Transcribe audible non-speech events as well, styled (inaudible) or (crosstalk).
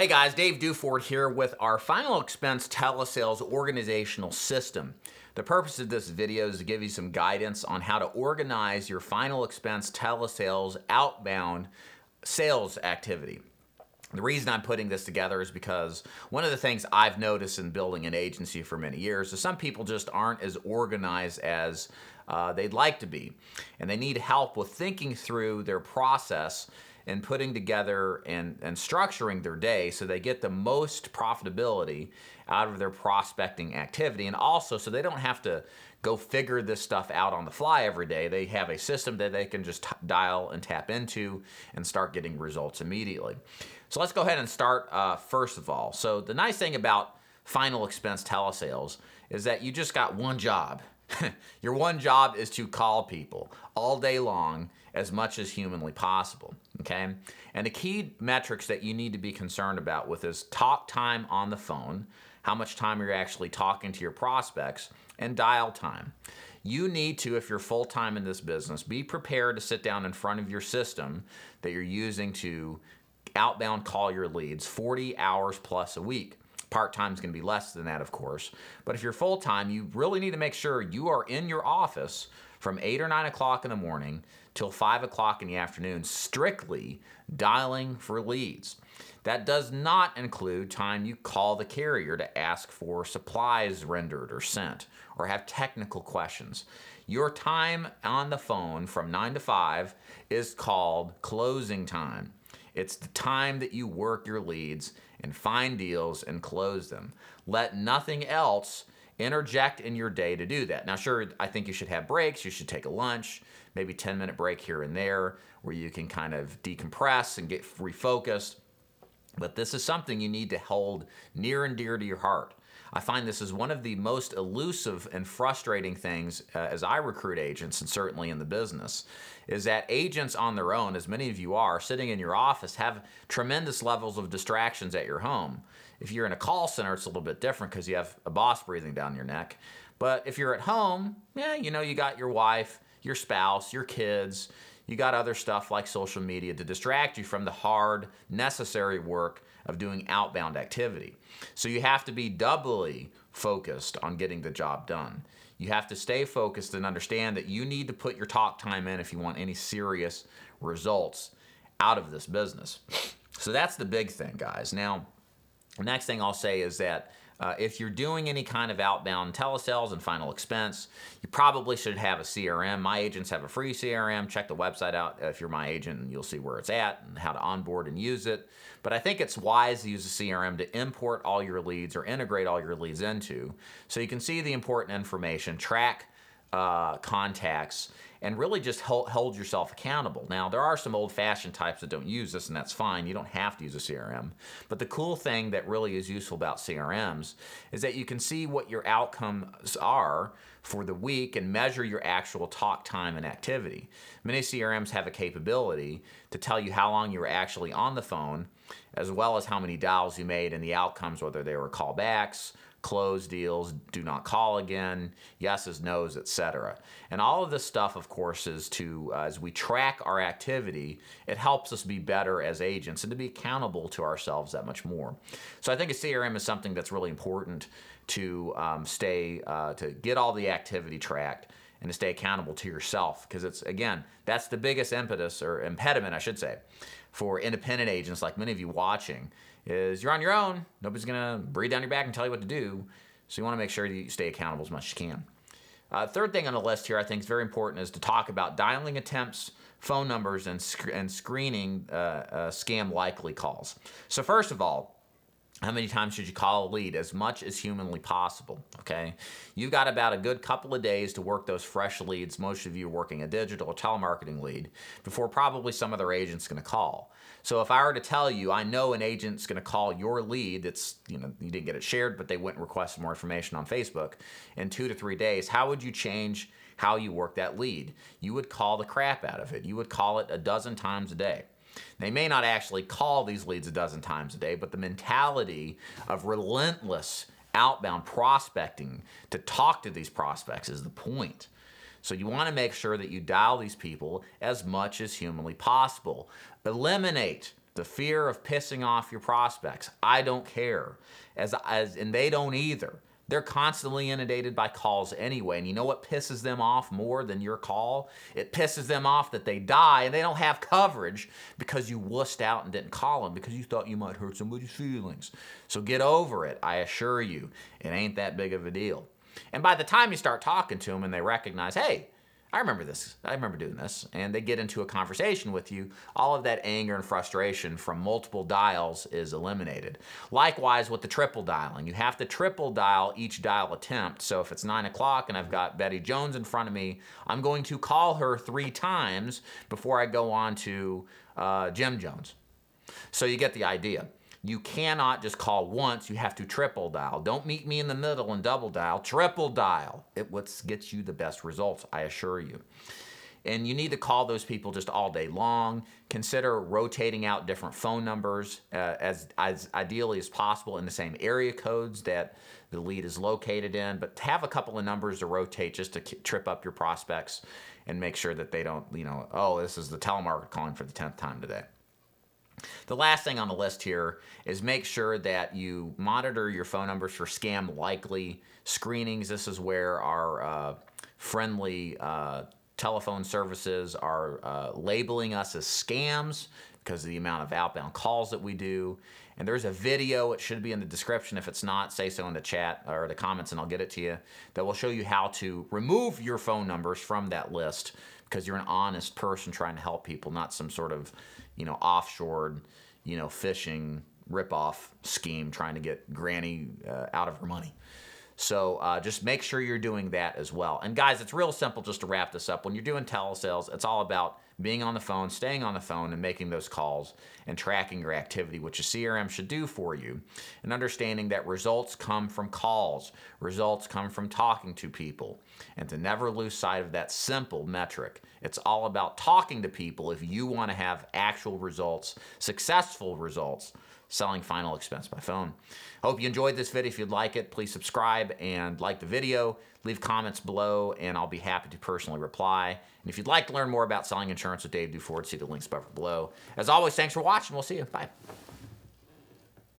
Hey guys, Dave Duford here with our final expense telesales organizational system. The purpose of this video is to give you some guidance on how to organize your final expense telesales outbound sales activity. The reason I'm putting this together is because one of the things I've noticed in building an agency for many years is some people just aren't as organized as uh, they'd like to be. And they need help with thinking through their process and putting together and, and structuring their day so they get the most profitability out of their prospecting activity. And also, so they don't have to go figure this stuff out on the fly every day. They have a system that they can just dial and tap into and start getting results immediately. So let's go ahead and start uh, first of all. So the nice thing about final expense telesales is that you just got one job. (laughs) Your one job is to call people all day long as much as humanly possible, okay? And the key metrics that you need to be concerned about with is talk time on the phone, how much time you're actually talking to your prospects, and dial time. You need to, if you're full-time in this business, be prepared to sit down in front of your system that you're using to outbound call your leads 40 hours plus a week. Part-time is going to be less than that, of course. But if you're full-time, you really need to make sure you are in your office from 8 or 9 o'clock in the morning till 5 o'clock in the afternoon, strictly dialing for leads. That does not include time you call the carrier to ask for supplies rendered or sent or have technical questions. Your time on the phone from 9 to 5 is called closing time. It's the time that you work your leads and find deals and close them. Let nothing else interject in your day to do that. Now, sure, I think you should have breaks. You should take a lunch, maybe 10 minute break here and there where you can kind of decompress and get refocused. But this is something you need to hold near and dear to your heart. I find this is one of the most elusive and frustrating things uh, as I recruit agents and certainly in the business is that agents on their own, as many of you are, sitting in your office have tremendous levels of distractions at your home. If you're in a call center, it's a little bit different because you have a boss breathing down your neck. But if you're at home, yeah, you know, you got your wife, your spouse, your kids, you got other stuff like social media to distract you from the hard, necessary work of doing outbound activity. So you have to be doubly focused on getting the job done. You have to stay focused and understand that you need to put your talk time in if you want any serious results out of this business. So that's the big thing, guys. Now, the next thing I'll say is that uh, if you're doing any kind of outbound telesales and final expense, you probably should have a CRM. My agents have a free CRM. Check the website out uh, if you're my agent and you'll see where it's at and how to onboard and use it. But I think it's wise to use a CRM to import all your leads or integrate all your leads into so you can see the important information, track uh, contacts, and really just hold yourself accountable. Now, there are some old fashioned types that don't use this, and that's fine. You don't have to use a CRM. But the cool thing that really is useful about CRMs is that you can see what your outcomes are for the week and measure your actual talk time and activity. Many CRMs have a capability to tell you how long you were actually on the phone, as well as how many dials you made and the outcomes, whether they were callbacks, close deals, do not call again, yeses, nos, etc. And all of this stuff, of course, is to, uh, as we track our activity, it helps us be better as agents and to be accountable to ourselves that much more. So I think a CRM is something that's really important to um, stay, uh, to get all the activity tracked and to stay accountable to yourself. Because it's, again, that's the biggest impetus or impediment, I should say, for independent agents like many of you watching is you're on your own. Nobody's going to breathe down your back and tell you what to do. So you want to make sure you stay accountable as much as you can. Uh, third thing on the list here I think is very important is to talk about dialing attempts, phone numbers, and, sc and screening uh, uh, scam likely calls. So first of all, how many times should you call a lead? As much as humanly possible, okay? You've got about a good couple of days to work those fresh leads, most of you working a digital or telemarketing lead, before probably some other agent's gonna call. So if I were to tell you, I know an agent's gonna call your lead that's, you know, you didn't get it shared, but they went and requested more information on Facebook in two to three days, how would you change how you work that lead? You would call the crap out of it. You would call it a dozen times a day. They may not actually call these leads a dozen times a day, but the mentality of relentless outbound prospecting to talk to these prospects is the point. So you want to make sure that you dial these people as much as humanly possible. Eliminate the fear of pissing off your prospects. I don't care. As, as and they don't either. They're constantly inundated by calls anyway. And you know what pisses them off more than your call? It pisses them off that they die and they don't have coverage because you wussed out and didn't call them because you thought you might hurt somebody's feelings. So get over it, I assure you. It ain't that big of a deal. And by the time you start talking to them and they recognize, hey, I remember this. I remember doing this. And they get into a conversation with you. All of that anger and frustration from multiple dials is eliminated. Likewise with the triple dialing. You have to triple dial each dial attempt. So if it's nine o'clock and I've got Betty Jones in front of me, I'm going to call her three times before I go on to uh, Jim Jones. So you get the idea. You cannot just call once, you have to triple dial. Don't meet me in the middle and double dial, triple dial. It what gets you the best results, I assure you. And you need to call those people just all day long. Consider rotating out different phone numbers uh, as, as ideally as possible in the same area codes that the lead is located in, but have a couple of numbers to rotate just to trip up your prospects and make sure that they don't, you know, oh, this is the telemarketer calling for the 10th time today. The last thing on the list here is make sure that you monitor your phone numbers for scam likely screenings. This is where our uh, friendly uh, telephone services are uh, labeling us as scams because of the amount of outbound calls that we do. And there's a video, it should be in the description. If it's not, say so in the chat or the comments and I'll get it to you, that will show you how to remove your phone numbers from that list because you're an honest person trying to help people, not some sort of, you know, offshore, you know, fishing ripoff scheme trying to get Granny uh, out of her money. So uh, just make sure you're doing that as well. And guys, it's real simple just to wrap this up. When you're doing telesales, it's all about being on the phone, staying on the phone, and making those calls and tracking your activity, which a CRM should do for you, and understanding that results come from calls, results come from talking to people, and to never lose sight of that simple metric. It's all about talking to people if you want to have actual results, successful results selling final expense by phone. Hope you enjoyed this video. If you'd like it, please subscribe and like the video. Leave comments below, and I'll be happy to personally reply. And if you'd like to learn more about selling insurance with Dave Duford, see the links above below. As always, thanks for watching. We'll see you. Bye.